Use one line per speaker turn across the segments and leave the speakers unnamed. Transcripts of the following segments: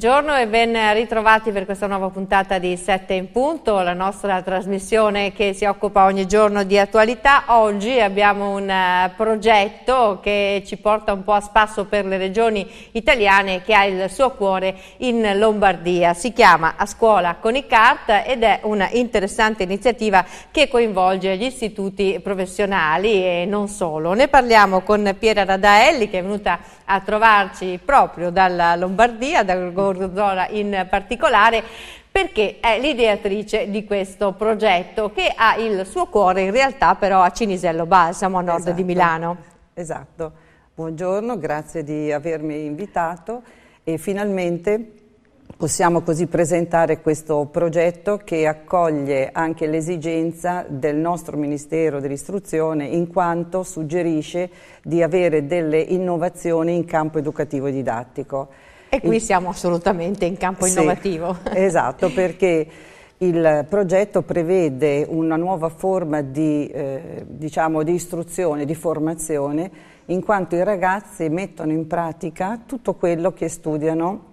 Buongiorno e ben ritrovati per questa nuova puntata di Sette in punto, la nostra trasmissione che si occupa ogni giorno di attualità. Oggi abbiamo un eh, progetto che ci porta un po' a spasso per le regioni italiane che ha il suo cuore in Lombardia. Si chiama A scuola con i CART ed è una interessante iniziativa che coinvolge gli istituti professionali e non solo. Ne parliamo con Piera Radaelli che è venuta a trovarci proprio dalla Lombardia, dal Gorzola in particolare, perché è l'ideatrice di questo progetto che ha il suo cuore in realtà però a Cinisello Balsamo a nord esatto, di Milano.
Esatto, buongiorno, grazie di avermi invitato e finalmente possiamo così presentare questo progetto che accoglie anche l'esigenza del nostro Ministero dell'Istruzione in quanto suggerisce di avere delle innovazioni in campo educativo e didattico. E qui siamo assolutamente
in campo sì, innovativo.
Esatto, perché il progetto prevede una nuova forma di, eh, diciamo, di istruzione, di formazione, in quanto i ragazzi mettono in pratica tutto quello che studiano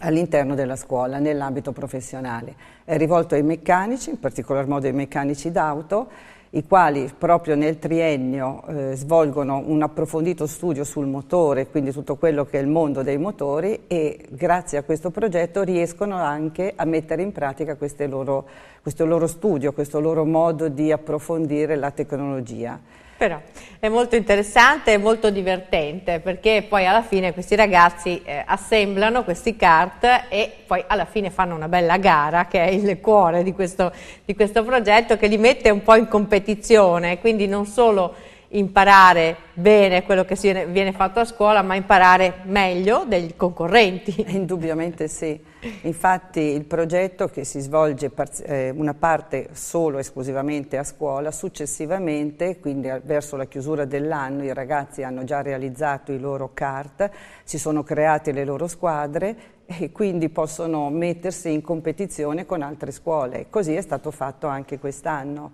all'interno della scuola, nell'ambito professionale. È rivolto ai meccanici, in particolar modo ai meccanici d'auto, i quali proprio nel triennio eh, svolgono un approfondito studio sul motore, quindi tutto quello che è il mondo dei motori e grazie a questo progetto riescono anche a mettere in pratica loro, questo loro studio, questo loro modo di approfondire la tecnologia.
Però è molto interessante e molto divertente perché poi alla fine questi ragazzi eh, assemblano questi kart e poi alla fine fanno una bella gara che è il cuore di questo, di questo progetto che li mette un po' in competizione, quindi non solo imparare bene quello che viene fatto a scuola, ma imparare meglio dei concorrenti. Indubbiamente
sì. Infatti il progetto che si svolge eh, una parte solo esclusivamente a scuola, successivamente, quindi verso la chiusura dell'anno, i ragazzi hanno già realizzato i loro CART, si sono create le loro squadre e quindi possono mettersi in competizione con altre scuole. Così è stato fatto anche quest'anno.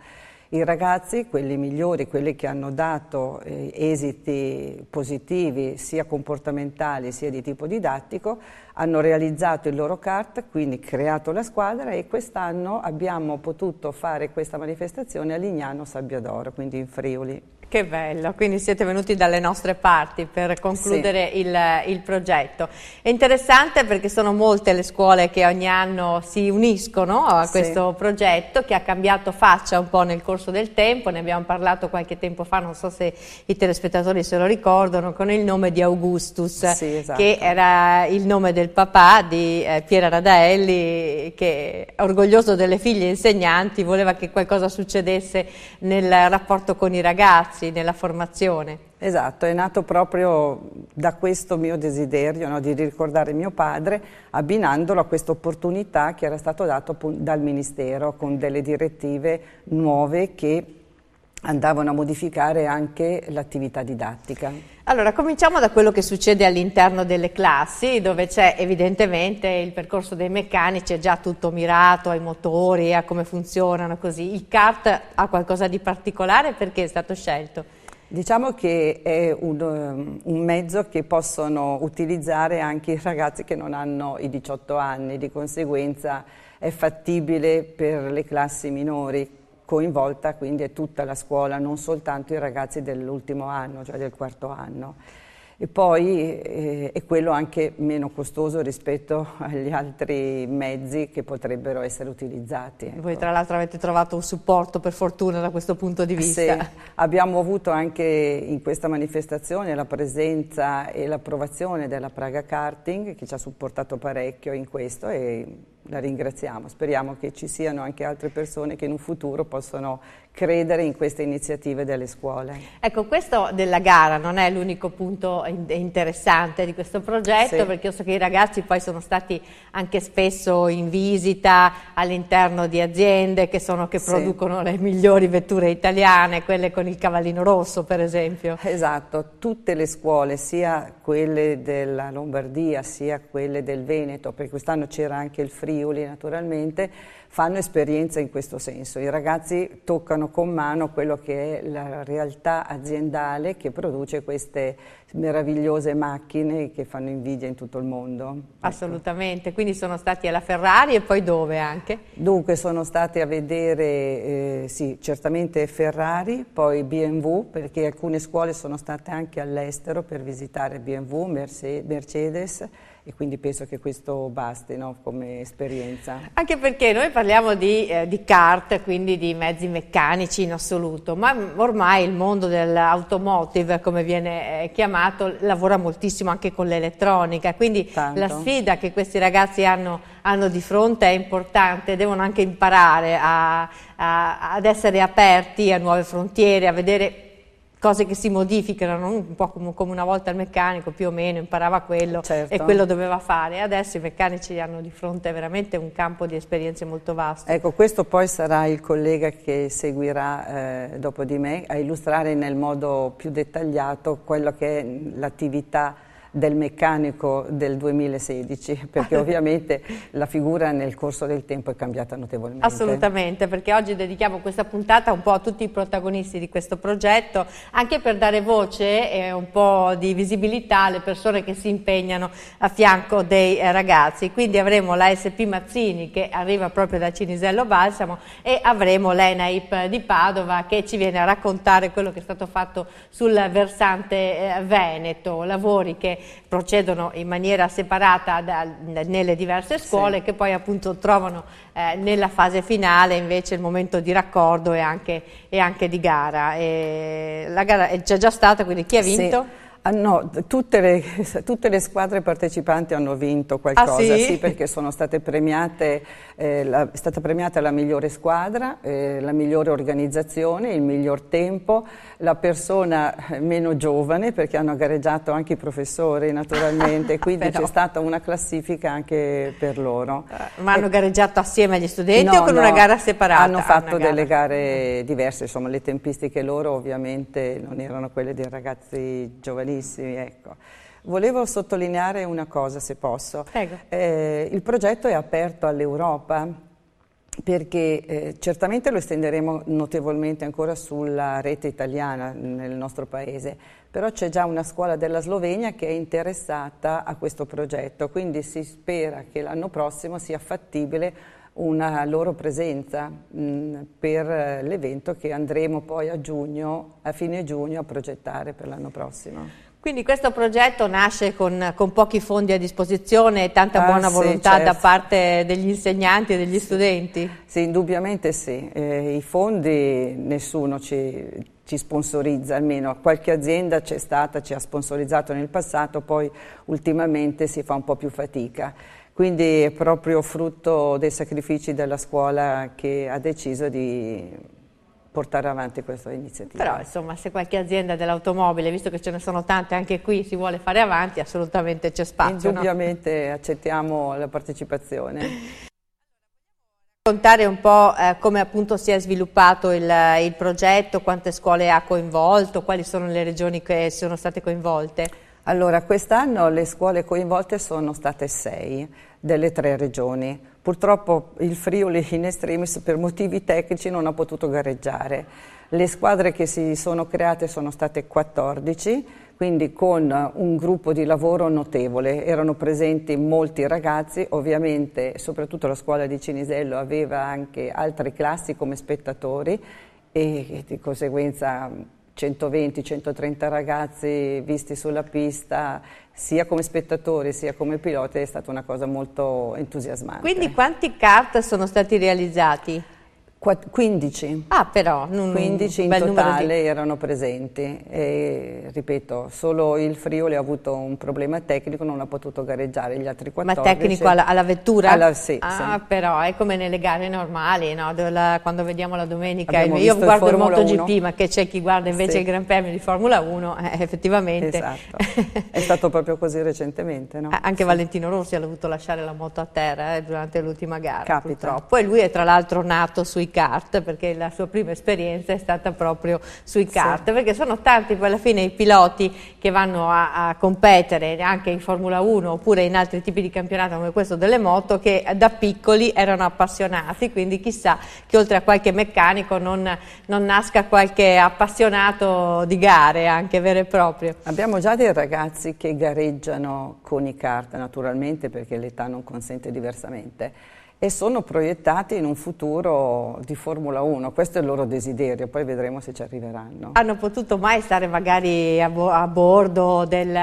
I ragazzi, quelli migliori, quelli che hanno dato eh, esiti positivi sia comportamentali sia di tipo didattico, hanno realizzato il loro CART, quindi creato la squadra e quest'anno abbiamo potuto fare questa manifestazione a Lignano Sabbiadoro, quindi in Friuli.
Che bello, quindi siete venuti dalle nostre parti per concludere sì. il, il, progetto. È interessante perché sono molte le scuole che ogni anno si uniscono a questo progetto che ha cambiato faccia un po' nel corso del tempo, ne abbiamo parlato qualche tempo fa, non so se i telespettatori se lo ricordano, con il nome di Augustus, sì, esatto. che era il nome del del papà di eh, Piera Radaelli che, orgoglioso delle figlie insegnanti, voleva che qualcosa succedesse nel rapporto con i ragazzi, nella formazione. Esatto,
è nato proprio da questo mio desiderio no, di ricordare mio padre, abbinandolo a questa opportunità che era stata data dal Ministero con delle direttive nuove che andavano a modificare anche l'attività didattica.
Allora, cominciamo da quello che succede all'interno delle classi, dove c'è evidentemente il percorso dei meccanici, è già tutto mirato ai motori, a come funzionano così. Il CART ha qualcosa di particolare perché è stato scelto? Diciamo che è
un, um, un, mezzo che possono utilizzare anche i ragazzi che non hanno i 18 anni, di conseguenza è fattibile per le classi minori coinvolta quindi è tutta la scuola, non soltanto i ragazzi dell'ultimo anno, cioè del quarto anno. E poi eh, è quello anche meno costoso rispetto agli altri mezzi che potrebbero essere utilizzati. Ecco.
Voi tra l'altro avete trovato un supporto per fortuna da questo punto di vista. Sì,
abbiamo avuto anche in questa manifestazione la presenza e l'approvazione della Praga Karting che ci ha supportato parecchio in questo e la ringraziamo. Speriamo che ci siano anche altre persone che in un futuro possano credere in queste iniziative delle scuole.
Ecco, questo della gara non è l'unico punto interessante di questo progetto, sì. perché io so che i ragazzi poi sono stati anche spesso in visita all'interno di aziende che, sono, che sì. producono le migliori vetture italiane, quelle con il cavallino rosso per esempio. Esatto,
tutte le scuole, sia quelle della Lombardia, sia quelle del Veneto, perché quest'anno c'era anche il Friuli, Friuli naturalmente, fanno esperienza in questo senso. I ragazzi toccano con mano quello che è la realtà aziendale che produce queste meravigliose macchine che fanno invidia in tutto il mondo. Ecco.
Assolutamente, ecco. quindi sono stati alla Ferrari e poi dove anche?
Dunque sono stati a vedere, eh, sì, certamente Ferrari, poi BMW, perché alcune scuole sono state anche all'estero per visitare BMW, Mercedes e quindi penso che questo basti no, come esperienza.
Anche perché noi parliamo di, eh, di kart, quindi di mezzi meccanici in assoluto, ma ormai il mondo dell'automotive, come viene eh, chiamato, lavora moltissimo anche con l'elettronica, quindi Tanto. la sfida che questi ragazzi hanno, hanno, di fronte è importante, devono anche imparare a, a, ad essere aperti a nuove frontiere, a vedere cose che si modificano, un po' come, una volta il meccanico più o meno imparava quello certo. e quello doveva fare. Adesso i meccanici hanno di fronte veramente un campo di esperienze molto vasto.
Ecco, questo poi sarà il collega che seguirà eh, dopo di me a illustrare nel modo più dettagliato quello che è l'attività del meccanico del 2016, perché ovviamente la figura nel corso del tempo è cambiata notevolmente. Assolutamente,
perché oggi dedichiamo questa puntata un po' a tutti i protagonisti di questo progetto, anche per dare voce e un po' di visibilità alle persone che si impegnano a fianco dei eh, ragazzi. Quindi avremo la SP Mazzini che arriva proprio da Cinisello Balsamo e avremo l'ENAIP di Padova che ci viene a raccontare quello che è stato fatto sul versante eh, veneto, lavori che procedono in maniera separata da, nelle diverse scuole sì. che poi appunto trovano eh, nella fase finale invece il momento di raccordo e anche, e anche di gara. E la gara c'è già stata, quindi chi ha vinto?
Sì. Ah, no, tutte le, tutte le, squadre partecipanti hanno vinto qualcosa, ah, sì? sì? perché sono state premiate, eh, la, è stata premiata la migliore squadra, eh, la migliore organizzazione, il miglior tempo, la persona eh, meno giovane, perché hanno gareggiato anche i professori naturalmente, quindi c'è stata una classifica anche per loro. Eh,
ma hanno gareggiato assieme agli studenti no, o con no, una gara
separata? Hanno ah, fatto delle gare diverse, insomma le tempistiche loro ovviamente non erano quelle dei ragazzi giovanili giovanissimi, ecco. Volevo sottolineare una cosa, se posso. Eh, il progetto è aperto all'Europa perché eh, certamente lo estenderemo notevolmente ancora sulla rete italiana nel nostro paese, però c'è già una scuola della Slovenia che è interessata a questo progetto, quindi si spera che l'anno prossimo sia fattibile una loro presenza mh, mm, per eh, l'evento che andremo poi a giugno, a fine giugno, a progettare per l'anno prossimo.
Quindi questo progetto nasce con, con, pochi fondi a disposizione e tanta ah, buona volontà certo. da parte degli insegnanti e degli sì. studenti?
Sì, indubbiamente sì. Eh, I fondi nessuno ci, ci, sponsorizza, almeno qualche azienda c'è stata, ci ha sponsorizzato nel passato, poi ultimamente si fa un po' più fatica. Quindi è proprio frutto dei sacrifici della scuola che ha deciso di portare avanti questa iniziativa.
Però insomma se qualche azienda dell'automobile, visto che ce ne sono tante anche qui, si vuole fare avanti, assolutamente c'è spazio. Indubbiamente no? accettiamo la partecipazione. Raccontare un po' eh, come appunto si è sviluppato il, il progetto, quante scuole ha coinvolto, quali sono le regioni che sono state coinvolte? Allora,
quest'anno le scuole coinvolte sono state sei delle tre regioni. Purtroppo il Friuli in extremis per motivi tecnici non ha potuto gareggiare. Le squadre che si sono create sono state 14, quindi con un gruppo di lavoro notevole. Erano presenti molti ragazzi, ovviamente soprattutto la scuola di Cinisello aveva anche altre classi come spettatori e di conseguenza 120-130 ragazzi visti sulla pista sia come spettatori sia come piloti è stata una cosa molto entusiasmante. Quindi
quanti kart sono stati realizzati? 15. Ah, però, non, 15 in totale
di... erano presenti e, ripeto, solo il Friuli ha avuto un problema tecnico, non ha potuto gareggiare gli altri 14. Ma tecnico alla, alla
vettura? Alla, sì, ah, sì. però è come nelle gare normali, no? la, quando vediamo la domenica, Abbiamo io guardo il, il MotoGP, 1. ma che c'è chi guarda invece sì. il Gran Premio di Formula 1, eh, effettivamente. Esatto.
è stato proprio così recentemente, no? Anche
Valentino Rossi ha dovuto lasciare la moto a terra eh, durante l'ultima gara, Capito. purtroppo, e lui è tra l'altro nato sui kart, perché la sua prima esperienza è stata proprio sui kart, sì. perché sono tanti poi alla fine i piloti che vanno a, a competere anche in Formula 1 oppure in altri tipi di campionato come questo delle moto che da piccoli erano appassionati, quindi chissà che oltre a qualche meccanico non, non nasca qualche appassionato di gare anche vero e proprio.
Abbiamo già dei ragazzi che gareggiano con i kart naturalmente perché l'età non consente diversamente e sono proiettati in un futuro di Formula 1. Questo è il loro desiderio, poi vedremo se ci arriveranno.
Hanno potuto mai stare magari a, bo a bordo del,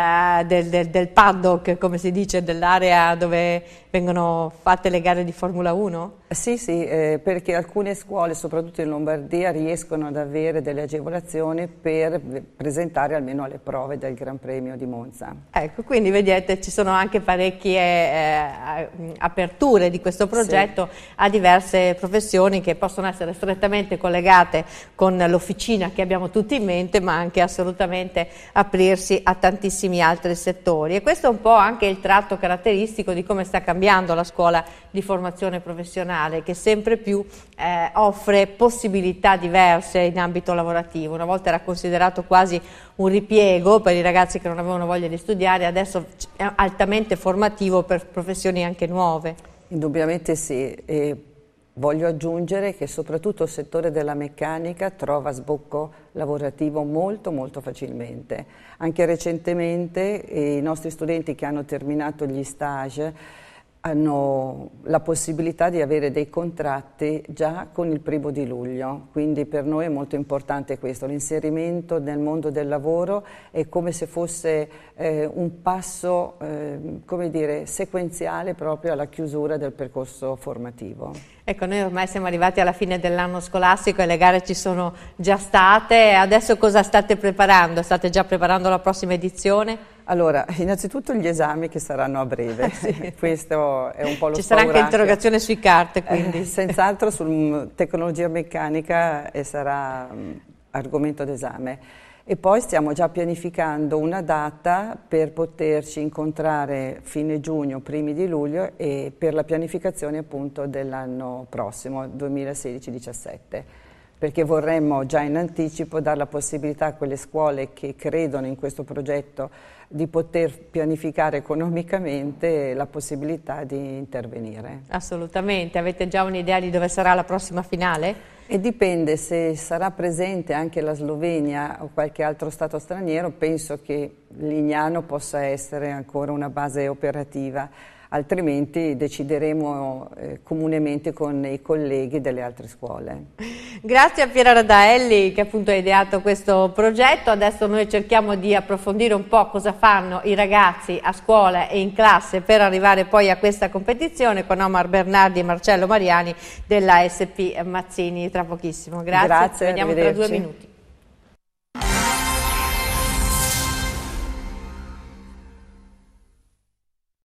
del, del, del paddock, come si dice, dell'area dove vengono fatte le gare di Formula 1?
Sì, sì, eh, perché alcune scuole, soprattutto in Lombardia, riescono ad avere delle agevolazioni per presentare almeno alle prove del Gran Premio di Monza.
Ecco, quindi vedete ci sono anche parecchie eh, aperture di questo progetto sì. a diverse professioni che possono essere strettamente collegate con l'officina che abbiamo tutti in mente, ma anche assolutamente aprirsi a tantissimi altri settori. E questo è un po' anche il tratto caratteristico di come sta cambiando cambiando la scuola di formazione professionale che sempre più eh, offre possibilità diverse in ambito lavorativo. Una volta era considerato quasi un ripiego per i ragazzi che non avevano voglia di studiare, adesso è altamente formativo per professioni anche nuove.
Indubbiamente sì. E voglio aggiungere che soprattutto il settore della meccanica trova sbocco lavorativo molto molto facilmente. Anche recentemente eh, i nostri studenti che hanno terminato gli stage hanno la possibilità di avere dei contratti già con il primo di luglio, quindi per noi è molto importante questo, l'inserimento nel mondo del lavoro è come se fosse eh, un passo eh, dire, sequenziale proprio alla chiusura del percorso formativo.
Ecco, noi ormai siamo arrivati alla fine dell'anno scolastico e le gare ci sono già state, adesso cosa state preparando? State già preparando la prossima edizione? Allora, innanzitutto gli esami che saranno a breve, sì. questo è un po' lo Ci sarà anche interrogazione
sui carte, eh, quindi. Eh, senz'altro su tecnologia meccanica e eh, sarà mh, mm, argomento d'esame. E poi stiamo già pianificando una data per poterci incontrare fine giugno, primi di luglio e per la pianificazione appunto dell'anno prossimo, 2016-17 perché vorremmo già in anticipo dare la possibilità a quelle scuole che credono in questo progetto di poter pianificare economicamente la possibilità di
intervenire. Assolutamente, avete già un'idea di dove sarà la prossima finale? E dipende
se sarà presente anche la Slovenia o qualche altro Stato straniero, penso che Lignano possa essere ancora una base operativa altrimenti decideremo eh, comunemente con i colleghi delle altre scuole.
Grazie a Piera Radaelli che appunto ha ideato questo progetto, adesso noi cerchiamo di approfondire un po' cosa fanno i ragazzi a scuola e in classe per arrivare poi a questa competizione con Omar Bernardi e Marcello Mariani della SP Mazzini tra pochissimo. Grazie, Grazie ci vediamo tra due minuti.